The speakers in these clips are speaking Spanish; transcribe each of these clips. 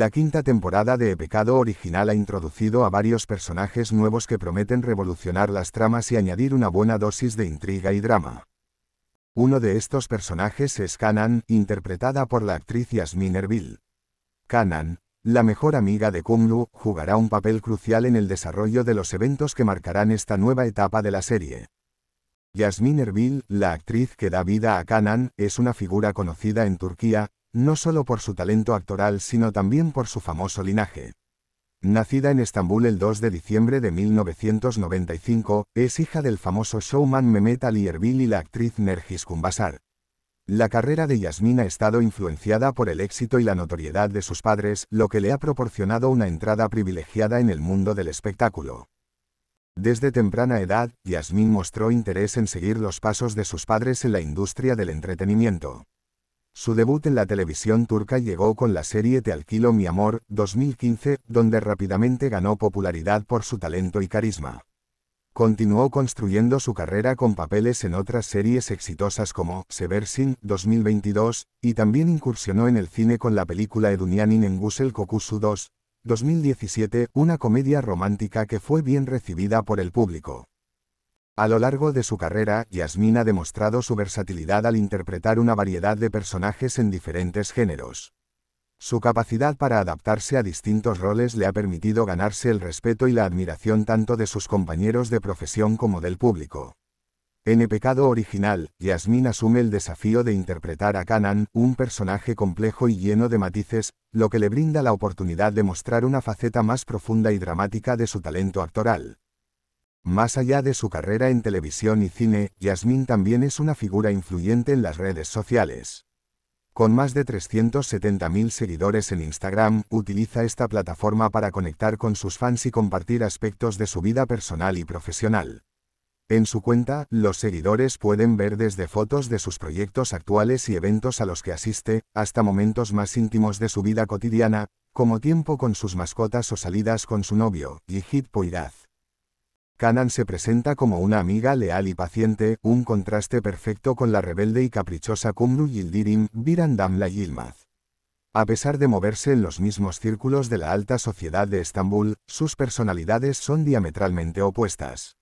La quinta temporada de e Pecado Original ha introducido a varios personajes nuevos que prometen revolucionar las tramas y añadir una buena dosis de intriga y drama. Uno de estos personajes es Kanan, interpretada por la actriz Yasmin Erbil. Kanan, la mejor amiga de Kumlu, jugará un papel crucial en el desarrollo de los eventos que marcarán esta nueva etapa de la serie. Yasmin Erbil, la actriz que da vida a Kanan, es una figura conocida en Turquía, no solo por su talento actoral sino también por su famoso linaje. Nacida en Estambul el 2 de diciembre de 1995, es hija del famoso showman Mehmet Ali Erbil y la actriz Nergis Kumbasar. La carrera de Yasmin ha estado influenciada por el éxito y la notoriedad de sus padres, lo que le ha proporcionado una entrada privilegiada en el mundo del espectáculo. Desde temprana edad, Yasmin mostró interés en seguir los pasos de sus padres en la industria del entretenimiento. Su debut en la televisión turca llegó con la serie Te alquilo mi amor, 2015, donde rápidamente ganó popularidad por su talento y carisma. Continuó construyendo su carrera con papeles en otras series exitosas como Seversin, 2022, y también incursionó en el cine con la película Edunyanin en Gusel Kokusu 2, 2017, una comedia romántica que fue bien recibida por el público. A lo largo de su carrera, Yasmin ha demostrado su versatilidad al interpretar una variedad de personajes en diferentes géneros. Su capacidad para adaptarse a distintos roles le ha permitido ganarse el respeto y la admiración tanto de sus compañeros de profesión como del público. En el Pecado Original, Yasmin asume el desafío de interpretar a Kanan, un personaje complejo y lleno de matices, lo que le brinda la oportunidad de mostrar una faceta más profunda y dramática de su talento actoral. Más allá de su carrera en televisión y cine, Yasmín también es una figura influyente en las redes sociales. Con más de 370.000 seguidores en Instagram, utiliza esta plataforma para conectar con sus fans y compartir aspectos de su vida personal y profesional. En su cuenta, los seguidores pueden ver desde fotos de sus proyectos actuales y eventos a los que asiste, hasta momentos más íntimos de su vida cotidiana, como tiempo con sus mascotas o salidas con su novio, Yigit Poiraz. Kanan se presenta como una amiga leal y paciente, un contraste perfecto con la rebelde y caprichosa Kumlu Yildirim, Birandamla Yilmaz. A pesar de moverse en los mismos círculos de la alta sociedad de Estambul, sus personalidades son diametralmente opuestas.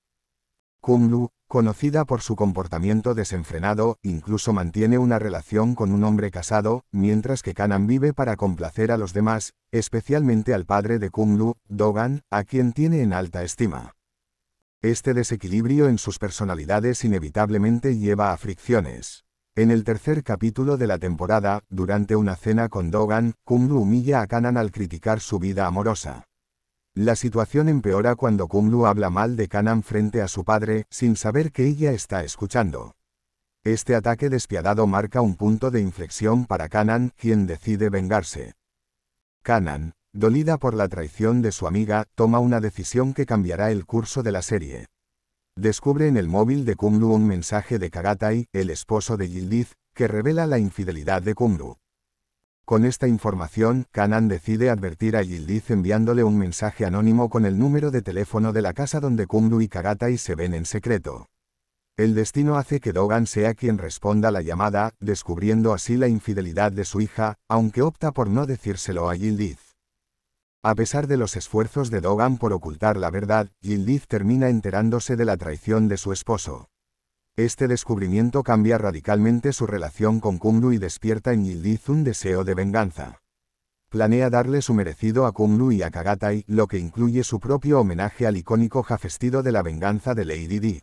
Kumlu, conocida por su comportamiento desenfrenado, incluso mantiene una relación con un hombre casado, mientras que Kanan vive para complacer a los demás, especialmente al padre de Kumlu, Dogan, a quien tiene en alta estima. Este desequilibrio en sus personalidades inevitablemente lleva a fricciones. En el tercer capítulo de la temporada, durante una cena con Dogan, Kumlu humilla a Kanan al criticar su vida amorosa. La situación empeora cuando Kumlu habla mal de Kanan frente a su padre, sin saber que ella está escuchando. Este ataque despiadado marca un punto de inflexión para Kanan, quien decide vengarse. Kanan, dolida por la traición de su amiga, toma una decisión que cambiará el curso de la serie. Descubre en el móvil de Kumlu un mensaje de Kagatai, el esposo de Yildiz, que revela la infidelidad de Kumlu. Con esta información, Kanan decide advertir a Yildiz enviándole un mensaje anónimo con el número de teléfono de la casa donde Kumlu y Kagatai se ven en secreto. El destino hace que Dogan sea quien responda la llamada, descubriendo así la infidelidad de su hija, aunque opta por no decírselo a Yildiz. A pesar de los esfuerzos de Dogan por ocultar la verdad, Yildiz termina enterándose de la traición de su esposo. Este descubrimiento cambia radicalmente su relación con Kumlu y despierta en Yildiz un deseo de venganza. Planea darle su merecido a Kumlu y a Kagatai, lo que incluye su propio homenaje al icónico jafestido de la venganza de Lady Di.